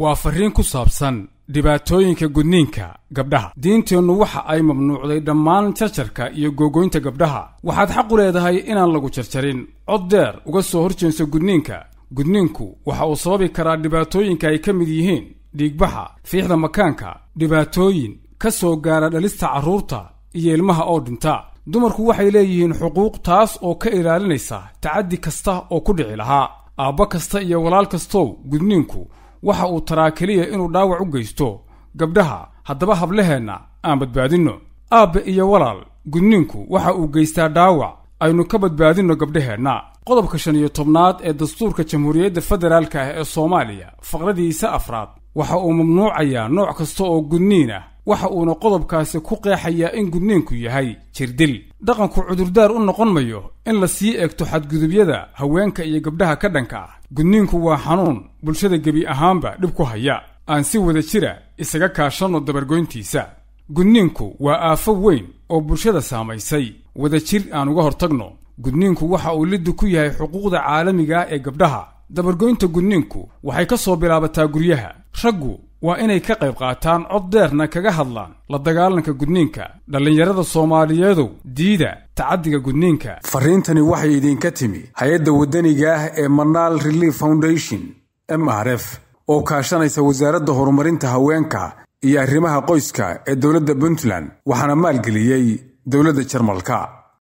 waa farriin ku saabsan dhibaatooyinka gudniinka gabdhaha diinteennu waxa ay mamnuucday dhammaan jarjarka iyo googoynta gabdhaha waxaad xaqu leedahay inaan lagu jarjarin cod deer uga soo horjeeso gudniinka gudniinku waxa uu sababi karaa dhibaatooyinka ay ka mid yihiin dhiigbaxa fiixda makaanka dhibaatooyin ka soo gaara dhalista carruurta iyo ilmaha oo dhinta dumarku waxay leeyihiin xuquuq taas oo ka ilaalinaysa tacaddi kasta oo ku dhici lahaa aabbo kasta iyo walaal kastow gudniinku waxa uu taraa keliya inuu dhaawac u geysto gabdhaha haddaba hablaheenna aan badbaadinno aabbe iyo walaal gudniinku waxa uu geystaa dhaawac aynu ka badbaadinno gabdhaheenna qodobka shan iyo tobnaad ee dastuurka jamhuuriyadda federaalka ah ee soomaaliya faqradiisa afraad waxa uu mamnuucayaa nooc kasta oo gudniin ah waxa uuna qodobkaasi ku qeexayaa in gudniinku yahay jirdil dhaqanku cudurdaar u noqon mayo in la sii eegto xadgudubyada haweenka iyo gabdhaha ka dhanka ah gudniinku waa xanuun bulshada gebi ahaanba dhib ku haya aan si wada jira isaga kaashanno dabargoyntiisa gudniinku waa aafo weyn oo bulshada saamaysay wada jir aan uga hortagno gudniinku waxa uu liddu ku yahay xuquuqda caalamiga ee gabdhaha dabargoynta gudniinku waxay ka soo bilaabataa guryaha raggu waa inay ka qayb qaataan cod dheerna kaga hadlaan la dagaalanka gudniinka dhallinyarada soomaaliyeedow diida tacaddiga gudniinka farriintani waxay idinka timi hay-adda waddaniga ah ee manaal relief foundation m r f oo kaashanaysa wasaaradda horumarinta haweenka iyo arrimaha qoyska ee dowladda puntland waxaana maalgeliyey dowladda jarmalka